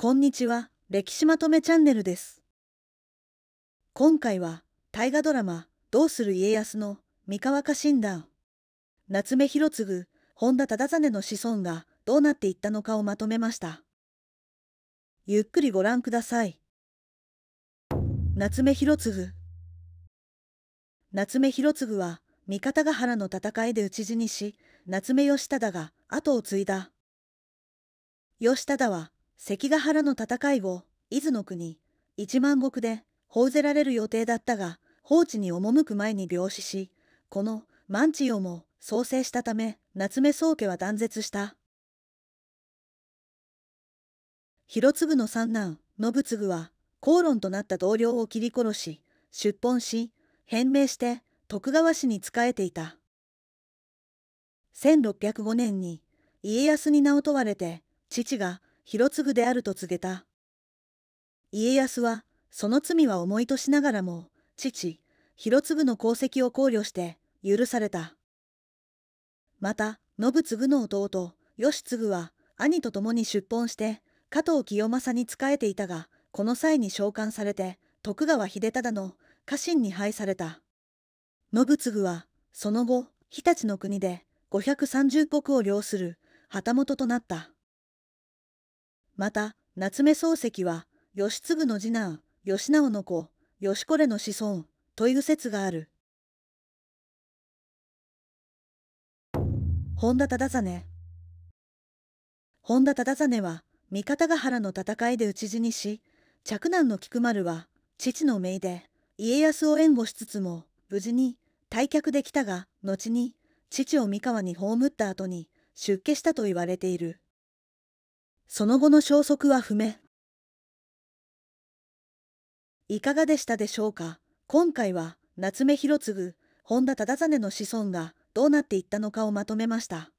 こんにちは、歴史まとめチャンネルです。今回は、大河ドラマ、どうする家康の三河家診断。夏目広次、本田忠真の子孫がどうなっていったのかをまとめました。ゆっくりご覧ください。夏目広次夏目広次は、三方ヶ原の戦いで討ち死にし、夏目義忠が後を継いだ。義忠は関ヶ原の戦いを伊豆の国一万石で報ぜられる予定だったが放置に赴く前に病死しこの万千代も創生したため夏目宗家は断絶した広次の三男信次は口論となった同僚を切り殺し出奔し変名して徳川氏に仕えていた1605年に家康に名を問われて父が広次であると告げた家康はその罪は重いとしながらも父広次の功績を考慮して許されたまた信次の弟義次は兄と共に出奔して加藤清正に仕えていたがこの際に召喚されて徳川秀忠の家臣に配された信次はその後日立の国で530石を領する旗本となった。また夏目漱石は義継の次男義直の子義これの子孫という説がある本田忠真本田忠は三方ヶ原の戦いで討ち死にし嫡男の菊丸は父の姪で家康を援護しつつも無事に退却できたが後に父を三河に葬った後に出家したと言われている。その後の消息は不明。いかがでしたでしょうか今回は夏目広次、本田忠真の子孫がどうなっていったのかをまとめました。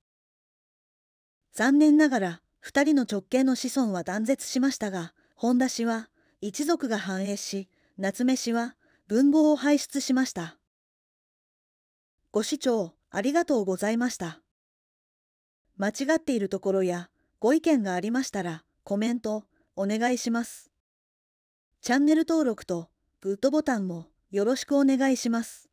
残念ながら2人の直系の子孫は断絶しましたが本田氏は一族が繁栄し夏目氏は文豪を輩出しました。ご視聴ありがとうございました。間違っているところやご意見がありましたらコメントお願いします。チャンネル登録とグッドボタンもよろしくお願いします。